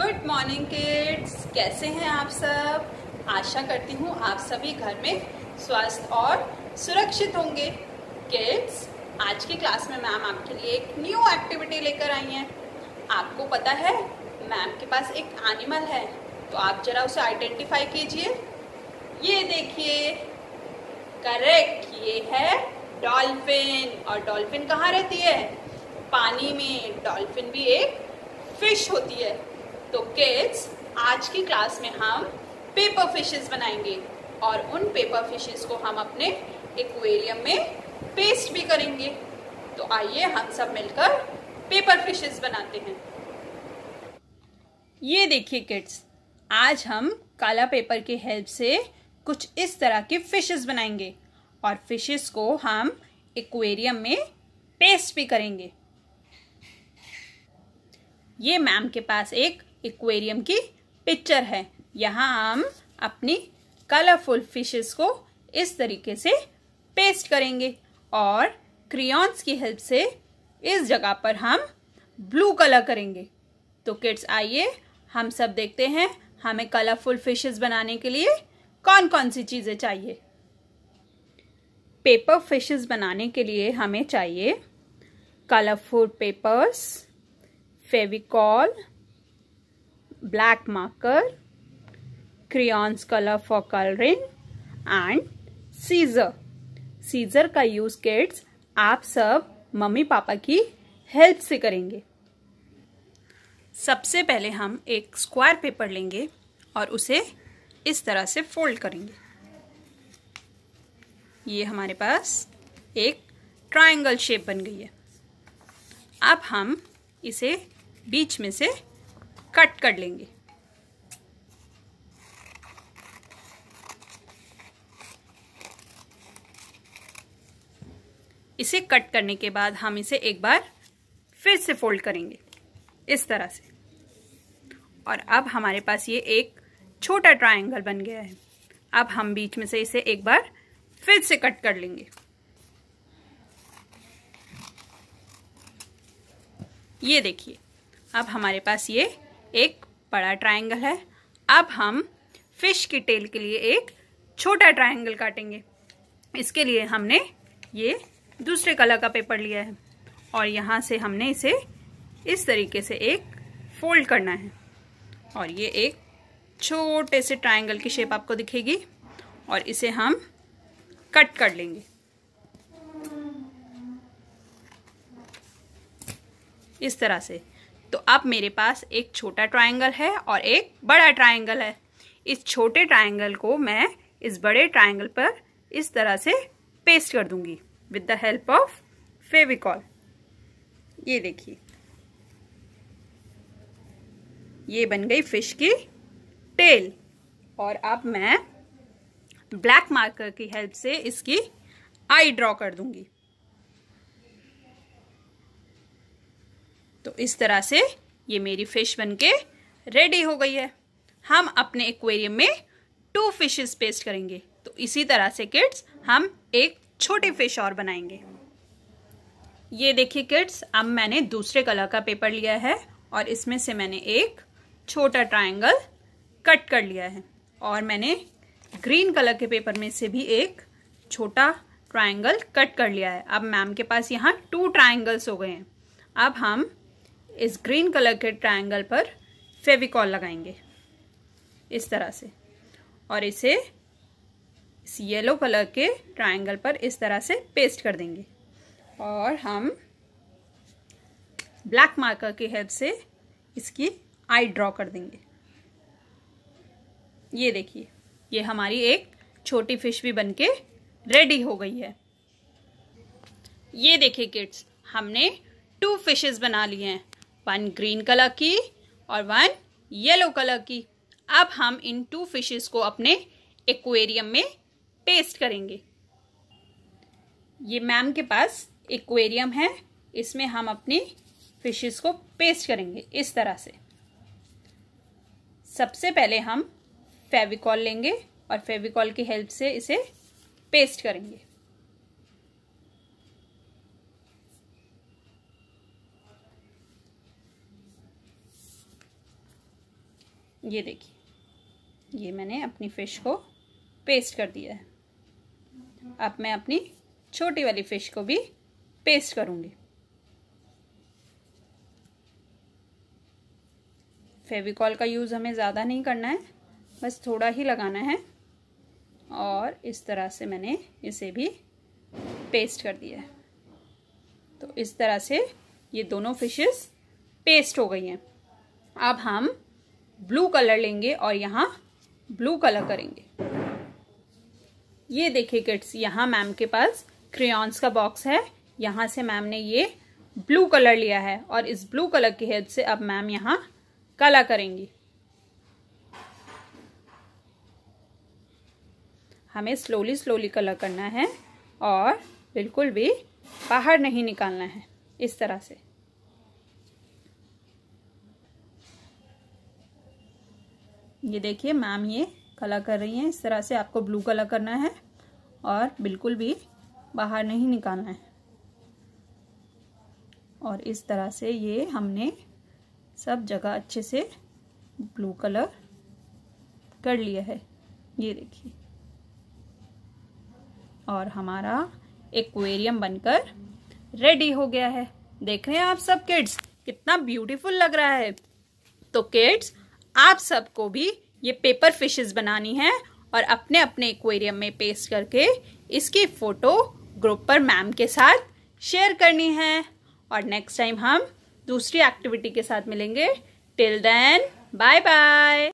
good morning kids कैसे हैं आप सब आशा करती हूँ आप सभी घर में स्वस्थ और सुरक्षित होंगे किड्स आज की क्लास में मैम आपके लिए एक न्यू एक्टिविटी लेकर आई हैं आपको पता है मैम के पास एक एनिमल है तो आप जरा उसे आइडेंटिफाई कीजिए ये देखिए करेक्ट ये है डॉल्फिन और डॉल्फिन कहाँ रहती है पानी में डॉल्फिन भी एक फिश होती है तो किड्स आज की क्लास में हम पेपर फिशेस बनाएंगे और उन पेपर फिशेस को हम अपने एक्वेरियम में पेस्ट भी करेंगे तो आइए हम सब मिलकर पेपर फिशेस बनाते हैं ये देखिए किड्स आज हम काला पेपर के हेल्प से कुछ इस तरह के फिशेस बनाएंगे और फिशेस को हम एक्वेरियम में पेस्ट भी करेंगे ये मैम के पास एक एक्वेरियम की पिक्चर है यहाँ हम अपनी कलरफुल फिशेस को इस तरीके से पेस्ट करेंगे और क्रियॉन्स की हेल्प से इस जगह पर हम ब्लू कलर करेंगे तो किड्स आइए हम सब देखते हैं हमें कलरफुल फिशेस बनाने के लिए कौन कौन सी चीज़ें चाहिए पेपर फिशेस बनाने के लिए हमें चाहिए colourful papers Fevicol black marker, crayons color for coloring and scissor scissor ka use kids aap sab mummy papa ki help se karenge सबसे पहले हम एक स्क्वायर पेपर लेंगे और उसे इस तरह से फोल्ड करेंगे ये हमारे पास एक ट्रायंगल शेप बन गई है अब हम इसे बीच में से कट कर लेंगे इसे कट करने के बाद हम इसे एक बार फिर से फोल्ड करेंगे इस तरह से और अब हमारे पास ये एक छोटा ट्रायंगल बन गया है अब हम बीच में से इसे एक बार फिर से कट कर लेंगे ये देखिए अब हमारे पास ये एक बड़ा ट्रायंगल है अब हम फिश की टेल के लिए एक छोटा ट्रायंगल काटेंगे इसके लिए हमने ये दूसरे कलर का पेपर लिया है और यहाँ से हमने इसे इस तरीके से एक फोल्ड करना है और ये एक छोटे से ट्रायंगल की शेप आपको दिखेगी और इसे हम कट कर लेंगे इस तरह से तो अब मेरे पास एक छोटा ट्राइंगल है और एक बड़ा ट्राइंगल है इस छोटे ट्राइंगल को मैं इस बड़े ट्राइंगल पर इस तरह से पेस्ट कर दूंगी with the help of Fevicol ये देखिए ये बन गई फिश की टेल और अब मैं ब्लैक मार्कर की हेल्प से इसकी आई ड्रॉ कर दूंगी तो इस तरह से ये मेरी फ़िश बनके रेडी हो गई है हम अपने एक्वेरियम में टू फिशेस पेस्ट करेंगे तो इसी तरह से किड्स हम एक छोटी फिश और बनाएंगे ये देखिए किड्स अब मैंने दूसरे कलर का पेपर लिया है और इसमें से मैंने एक छोटा ट्रायंगल कट कर लिया है और मैंने ग्रीन कलर के पेपर में से भी एक छोटा ट्रायंगल कट कर लिया है अब मैम के पास यहाँ टू ट्रायंगल्स हो गए हैं अब हम इस ग्रीन कलर के ट्रायंगल पर फेविकॉल लगाएंगे इस तरह से और इसे इस येलो कलर के ट्रायंगल पर इस तरह से पेस्ट कर देंगे और हम ब्लैक मार्कर की हेल्प से इसकी आई ड्रॉ कर देंगे ये देखिए ये हमारी एक छोटी फिश भी बनके रेडी हो गई है ये देखिए किड्स हमने टू फिशेस बना लिए हैं वन ग्रीन कलर की और वन येलो कलर की अब हम इन टू फिशेस को अपने एक्वेरियम में पेस्ट करेंगे ये मैम के पास एक्वेरियम है इसमें हम अपनी फिशेस को पेस्ट करेंगे इस तरह से सबसे पहले हम फेविकॉल लेंगे और फेविकॉल की हेल्प से इसे पेस्ट करेंगे ये देखिए ये मैंने अपनी फ़िश को पेस्ट कर दिया है अब मैं अपनी छोटी वाली फ़िश को भी पेस्ट करूँगी फेविकॉल का यूज़ हमें ज़्यादा नहीं करना है बस थोड़ा ही लगाना है और इस तरह से मैंने इसे भी पेस्ट कर दिया है तो इस तरह से ये दोनों फिशेस पेस्ट हो गई हैं अब हम ब्लू कलर लेंगे और यहाँ ब्लू कलर करेंगे ये देखिए किड्स यहाँ मैम के पास क्रेयॉन्स का बॉक्स है यहाँ से मैम ने ये ब्लू कलर लिया है और इस ब्लू कलर की हेल्प से अब मैम यहाँ कला करेंगी हमें स्लोली स्लोली कलर करना है और बिल्कुल भी बाहर नहीं निकालना है इस तरह से ये देखिए मैम ये कलर कर रही हैं इस तरह से आपको ब्लू कलर करना है और बिल्कुल भी बाहर नहीं निकालना है और इस तरह से ये हमने सब जगह अच्छे से ब्लू कलर कर लिया है ये देखिए और हमारा एक्वेरियम बनकर रेडी हो गया है देख रहे हैं आप सब किड्स कितना ब्यूटीफुल लग रहा है तो किड्स आप सबको भी ये पेपर फिशेस बनानी है और अपने अपने एक्वेरियम में पेस्ट करके इसकी फ़ोटो ग्रुप पर मैम के साथ शेयर करनी है और नेक्स्ट टाइम हम दूसरी एक्टिविटी के साथ मिलेंगे टिल देन बाय बाय